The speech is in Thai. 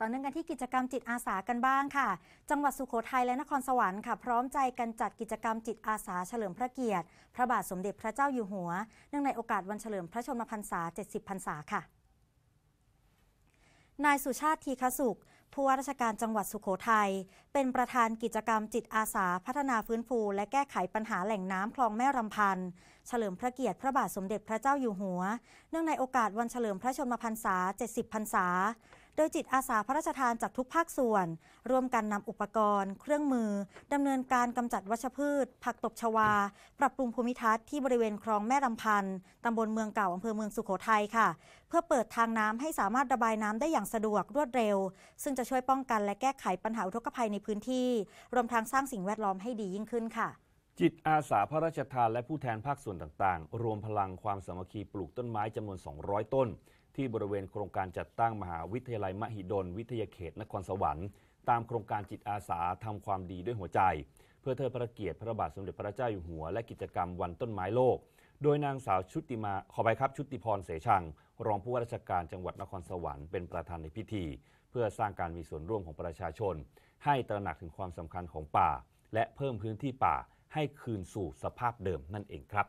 ต่อเนื่องกันที่กิจกรรมจิตอาสากันบ้างค่ะ จังหวัดสุโขทัยและนครสวรรค์ค่ะพร้อมใจกันจัดกิจกรรมจิตอาสา เฉลิมพระเกียรติ พระบาทสมเด็จพระเจ้าอยู่หัว เนื่องในโอกาสวันเฉลิมพระชนมพรรษา 70 พรรษาค่ะ นายสุชาติทีคสุข ผู้ว่าราชการจังหวัดสุขโขทยัย เป็นประธานกิจกรรมจิตอาสา พัฒนาฟื้นฟู และแก้ไขปัญหาแหล่งน้ำคลองแม่รำพันธ์เฉลิมพระเกียรติพระบาทสมเด็จพระเจ้าอยู่หัว เนื่องในโอกาสวันเฉลิมพระชนมพรรษา 70 พรรษาโดยจิตอาสาพระราชทานจากทุกภาคส่วน ร่วมกันนำอุปกรณ์ เครื่องมือดำเนินการกำจัดวัชพืช ผักตบชวา ปรับปรุงภูมิทัศน์ที่บริเวณคลองแม่ลำพันธ์ตำบลเมืองเก่าอำเภอเมืองสุโขทัยค่ะ เพื่อเปิดทางน้ำให้สามารถระบายน้ำได้อย่างสะดวกรวดเร็ว ซึ่งจะช่วยป้องกันและแก้ไขปัญหาอุทกภัยในพื้นที่ รวมทั้งสร้างสิ่งแวดล้อมให้ดียิ่งขึ้นค่ะจิตอาสาพระราชทานและผู้แทนภาคส่วนต่างๆ รวมพลังความสามัคคีปลูกต้นไม้จำนวน 200 ต้น ที่บริเวณโครงการจัดตั้งมหาวิทยาลัยมหิดล วิทยาเขตนครสวรรค์ ตามโครงการจิตอาสาทำความดีด้วยหัวใจ เพื่อเทิดพระเกียรติพระบาทสมเด็จพระเจ้าอยู่หัวและกิจกรรมวันต้นไม้โลก โดยนางสาวชุติมา ขอไปครับชุติพรเสชัง รองผู้ว่าราชการจังหวัดนครสวรรค์เป็นประธานในพิธี เพื่อสร้างการมีส่วนร่วมของประชาชน ให้ตระหนักถึงความสำคัญของป่า และเพิ่มพื้นที่ป่าให้คืนสู่สภาพเดิมนั่นเองครับ